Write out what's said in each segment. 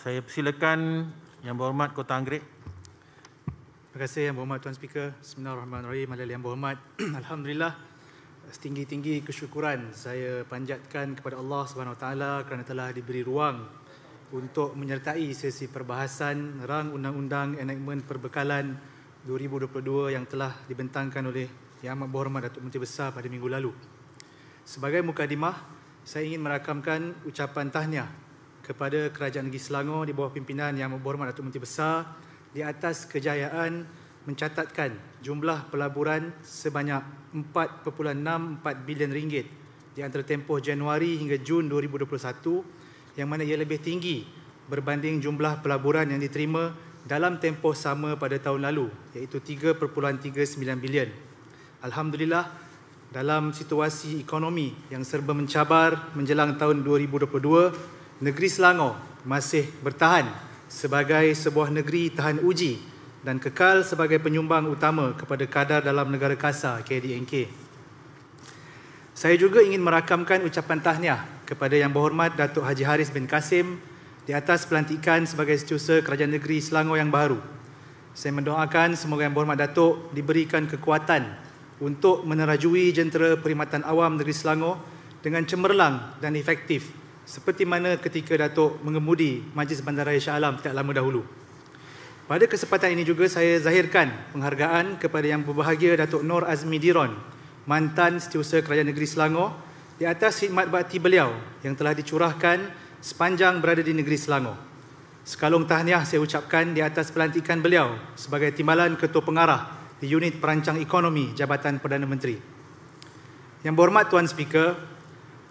Saya persilakan Yang Berhormat Kota Anggerik. Terima kasih Yang Berhormat Tuan Speaker. Bismillahirrahmanirrahim. Malayali Yang Berhormat. Alhamdulillah. Setinggi-tinggi kesyukuran saya panjatkan kepada Allah Subhanahu Wataala kerana telah diberi ruang untuk menyertai sesi perbahasan rang undang-undang enakmen perbekalan 2022 yang telah dibentangkan oleh Yang Amat Berhormat Datuk Menteri Besar pada minggu lalu. Sebagai mukadimah, saya ingin merakamkan ucapan tahniah kepada Kerajaan Negeri Selangor di bawah pimpinan Yang Berhormat Datuk Menteri Besar di atas kejayaan mencatatkan jumlah pelaburan sebanyak 4.64 bilion ringgit di antara tempoh Januari hingga Jun 2021 yang mana ia lebih tinggi berbanding jumlah pelaburan yang diterima dalam tempoh sama pada tahun lalu iaitu 3.39 bilion. Alhamdulillah dalam situasi ekonomi yang serba mencabar menjelang tahun negeri Selangor masih bertahan sebagai sebuah negeri tahan uji dan kekal sebagai penyumbang utama kepada kadar dalam negara kasar KDNK. Saya juga ingin merakamkan ucapan tahniah kepada Yang Berhormat Datuk Haji Haris bin Kasim di atas pelantikan sebagai setiausaha Kerajaan Negeri Selangor yang baru. Saya mendoakan semoga Yang Berhormat Datuk diberikan kekuatan untuk menerajui jentera perkhidmatan awam negeri Selangor dengan cemerlang dan efektif seperti mana ketika Datuk mengemudi Majlis Bandaraya Shah Alam tidak lama dahulu. Pada kesempatan ini juga saya zahirkan penghargaan kepada yang berbahagia Datuk Nor Azmi Diron, mantan Setiausaha Kerajaan Negeri Selangor di atas khidmat bakti beliau yang telah dicurahkan sepanjang berada di Negeri Selangor. Sekalung tahniah saya ucapkan di atas pelantikan beliau sebagai Timbalan Ketua Pengarah di Unit Perancang Ekonomi Jabatan Perdana Menteri. Yang berhormat Tuan Speaker,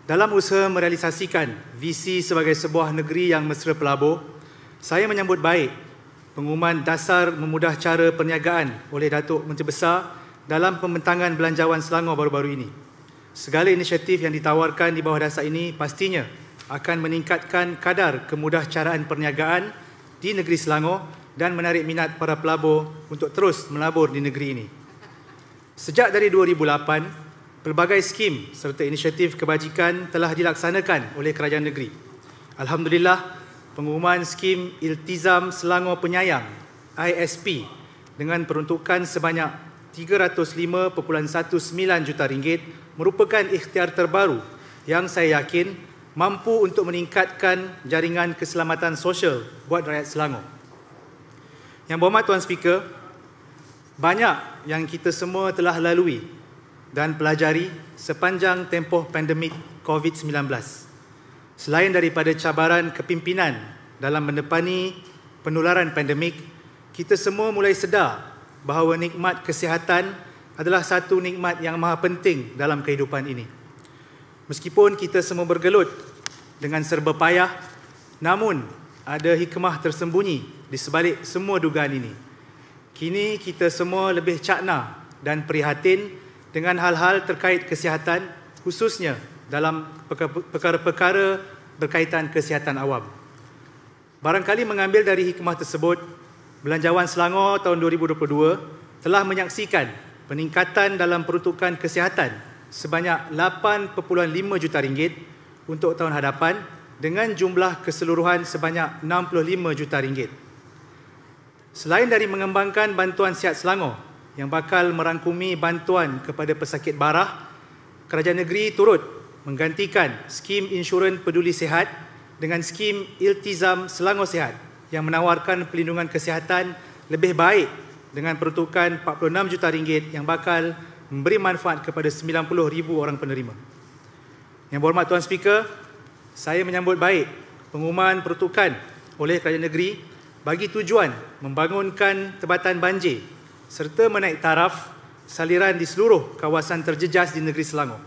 dalam usaha merealisasikan visi sebagai sebuah negeri yang mesra pelabur, saya menyambut baik pengumuman dasar memudah cara perniagaan oleh Datuk Menteri Besar dalam pembentangan belanjawan Selangor baru-baru ini. Segala inisiatif yang ditawarkan di bawah dasar ini pastinya akan meningkatkan kadar kemudah caraan perniagaan di negeri Selangor dan menarik minat para pelabur untuk terus melabur di negeri ini. Sejak dari 2008, Pelbagai skim serta inisiatif kebajikan telah dilaksanakan oleh kerajaan negeri. Alhamdulillah, pengumuman skim Iltizam Selangor Penyayang ISP dengan peruntukan sebanyak 305.19 juta ringgit merupakan ikhtiar terbaru yang saya yakin mampu untuk meningkatkan jaringan keselamatan sosial buat rakyat Selangor. Yang berhormat Tuan Speaker, banyak yang kita semua telah lalui dan pelajari sepanjang tempoh pandemik COVID-19. Selain daripada cabaran kepimpinan dalam menepani penularan pandemik, kita semua mulai sedar bahawa nikmat kesihatan adalah satu nikmat yang maha penting dalam kehidupan ini. Meskipun kita semua bergelut dengan serba payah, namun ada hikmah tersembunyi di sebalik semua dugaan ini. Kini kita semua lebih cakna dan prihatin dengan hal-hal terkait kesihatan khususnya dalam perkara-perkara berkaitan kesihatan awam. Barangkali mengambil dari hikmah tersebut, Belanjawan Selangor tahun 2022 telah menyaksikan peningkatan dalam peruntukan kesihatan sebanyak 8.5 juta ringgit untuk tahun hadapan dengan jumlah keseluruhan sebanyak 65 juta ringgit. Selain dari mengembangkan bantuan sihat Selangor yang bakal merangkumi bantuan kepada pesakit barah, kerajaan negeri turut menggantikan skim insurans peduli sihat dengan skim Iltizam Selangor Sihat yang menawarkan pelindungan kesihatan lebih baik dengan peruntukan 46 juta ringgit yang bakal memberi manfaat kepada 90,000 orang penerima. Yang berhormat Tuan Speaker, saya menyambut baik pengumuman peruntukan oleh kerajaan negeri bagi tujuan membangunkan tebatan banjir serta menaik taraf saliran di seluruh kawasan terjejas di negeri Selangor.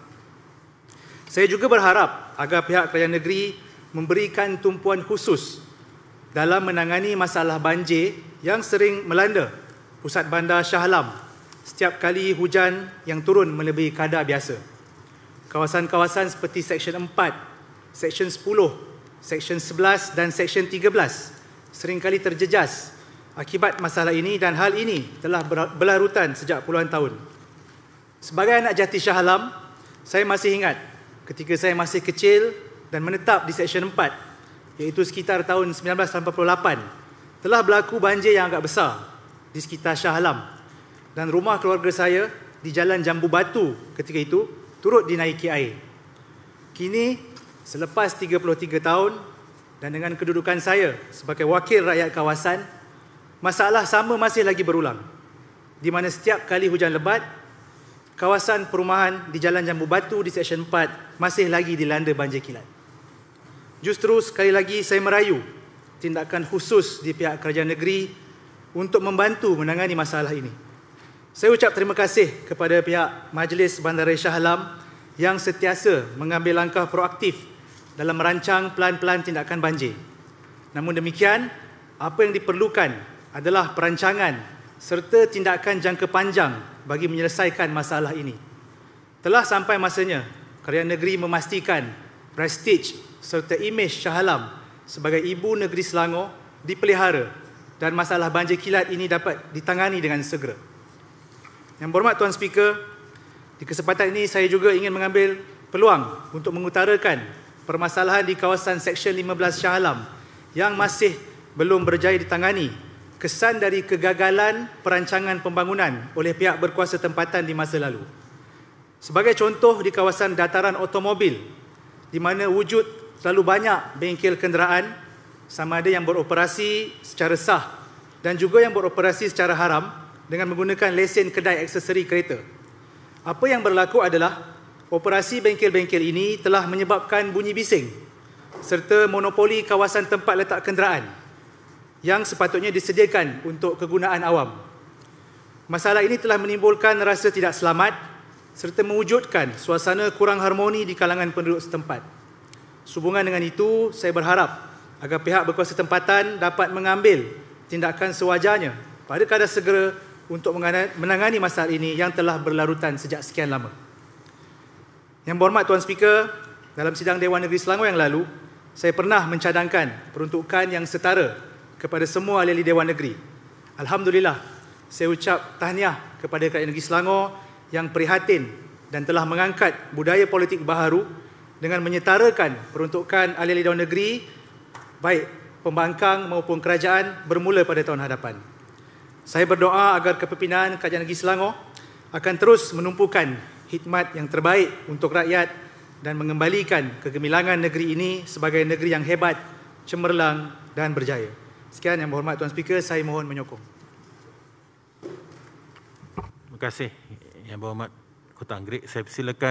Saya juga berharap agar pihak kerajaan negeri memberikan tumpuan khusus dalam menangani masalah banjir yang sering melanda pusat bandar Shah Alam setiap kali hujan yang turun melebihi kadar biasa. Kawasan-kawasan seperti Seksyen 4, Seksyen 10, Seksyen 11 dan Seksyen 13 seringkali terjejas akibat masalah ini dan hal ini telah berlarutan sejak puluhan tahun. Sebagai anak jati Shah Alam, saya masih ingat ketika saya masih kecil dan menetap di Seksyen 4 iaitu sekitar tahun 1988 telah berlaku banjir yang agak besar di sekitar Shah Alam dan rumah keluarga saya di Jalan Jambu Batu ketika itu turut dinaiki air. Kini selepas 33 tahun dan dengan kedudukan saya sebagai wakil rakyat kawasan masalah sama masih lagi berulang di mana setiap kali hujan lebat kawasan perumahan di Jalan Jambu Batu di Seksyen 4 masih lagi dilanda banjir kilat. Justru sekali lagi saya merayu tindakan khusus di pihak kerajaan negeri untuk membantu menangani masalah ini. Saya ucap terima kasih kepada pihak Majlis Bandaraya Shah Alam yang sentiasa mengambil langkah proaktif dalam merancang pelan-pelan tindakan banjir. Namun demikian, apa yang diperlukan adalah perancangan serta tindakan jangka panjang bagi menyelesaikan masalah ini. Telah sampai masanya kerajaan negeri memastikan prestij serta imej Shah Alam sebagai ibu negeri Selangor dipelihara dan masalah banjir kilat ini dapat ditangani dengan segera. Yang berhormat Tuan Speaker, di kesempatan ini saya juga ingin mengambil peluang untuk mengutarakan permasalahan di kawasan Seksyen 15 Shah Alam yang masih belum berjaya ditangani kesan dari kegagalan perancangan pembangunan oleh pihak berkuasa tempatan di masa lalu. Sebagai contoh di kawasan dataran automobil di mana wujud terlalu banyak bengkel kenderaan sama ada yang beroperasi secara sah dan juga yang beroperasi secara haram dengan menggunakan lesen kedai aksesori kereta. Apa yang berlaku adalah operasi bengkel-bengkel ini telah menyebabkan bunyi bising serta monopoli kawasan tempat letak kenderaan yang sepatutnya disediakan untuk kegunaan awam. Masalah ini telah menimbulkan rasa tidak selamat serta mewujudkan suasana kurang harmoni di kalangan penduduk setempat. Sehubungan dengan itu, saya berharap agar pihak berkuasa tempatan dapat mengambil tindakan sewajarnya pada kadar segera untuk menangani masalah ini yang telah berlarutan sejak sekian lama. Yang berhormat Tuan Speaker, dalam sidang Dewan Negeri Selangor yang lalu, saya pernah mencadangkan peruntukan yang setara kepada semua ahli Dewan Negeri. Alhamdulillah, saya ucap tahniah kepada Kerajaan Negeri Selangor yang prihatin dan telah mengangkat budaya politik baharu dengan menyetarakan peruntukan ahli Dewan Negeri baik pembangkang maupun kerajaan bermula pada tahun hadapan. Saya berdoa agar kepimpinan Kerajaan Negeri Selangor akan terus menumpukan khidmat yang terbaik untuk rakyat dan mengembalikan kegemilangan negeri ini sebagai negeri yang hebat, cemerlang dan berjaya. Sekian yang berhormat Tuan Speaker, saya mohon menyokong. Terima kasih yang berhormat Kota Anggerik. Saya persilakan